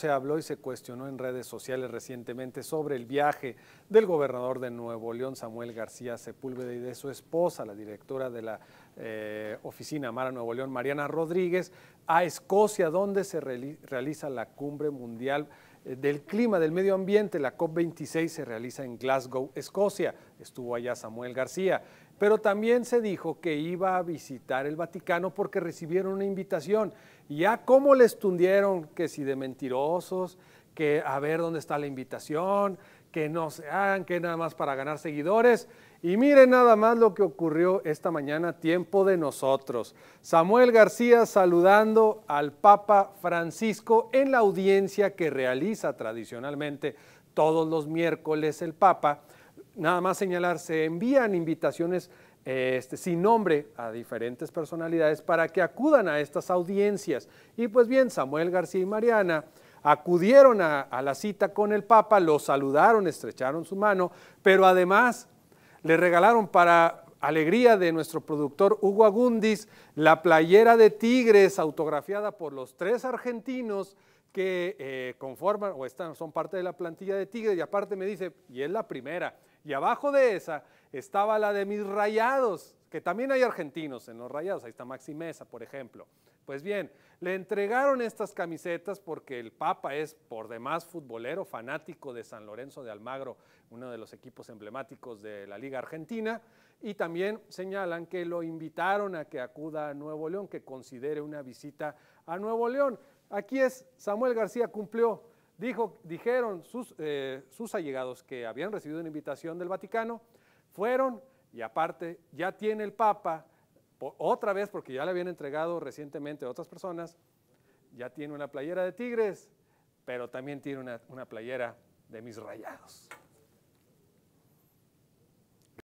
se habló y se cuestionó en redes sociales recientemente sobre el viaje del gobernador de Nuevo León, Samuel García Sepúlveda, y de su esposa, la directora de la eh, oficina Mara Nuevo León, Mariana Rodríguez, a Escocia, donde se realiza la cumbre mundial eh, del clima, del medio ambiente, la COP26 se realiza en Glasgow, Escocia. Estuvo allá Samuel García. Pero también se dijo que iba a visitar el Vaticano porque recibieron una invitación. ya cómo les tundieron que si de mentirosos, que a ver dónde está la invitación, que no se hagan, que nada más para ganar seguidores. Y miren nada más lo que ocurrió esta mañana, tiempo de nosotros. Samuel García saludando al Papa Francisco en la audiencia que realiza tradicionalmente todos los miércoles el Papa nada más señalar, se envían invitaciones este, sin nombre a diferentes personalidades para que acudan a estas audiencias. Y pues bien, Samuel García y Mariana acudieron a, a la cita con el Papa, lo saludaron, estrecharon su mano, pero además le regalaron para alegría de nuestro productor Hugo Agundis la playera de Tigres autografiada por los tres argentinos que eh, conforman o están, son parte de la plantilla de Tigre, y aparte me dice, y es la primera, y abajo de esa estaba la de mis rayados, que también hay argentinos en los rayados, ahí está Maxi Mesa, por ejemplo. Pues bien, le entregaron estas camisetas porque el Papa es por demás futbolero, fanático de San Lorenzo de Almagro, uno de los equipos emblemáticos de la Liga Argentina, y también señalan que lo invitaron a que acuda a Nuevo León, que considere una visita a Nuevo León. Aquí es, Samuel García cumplió, dijo, dijeron eh, sus, allegados que habían recibido una invitación del Vaticano, fueron y aparte ya tiene el Papa, otra vez porque ya le habían entregado recientemente a otras personas, ya tiene una playera de Tigres, pero también tiene una playera de mis rayados.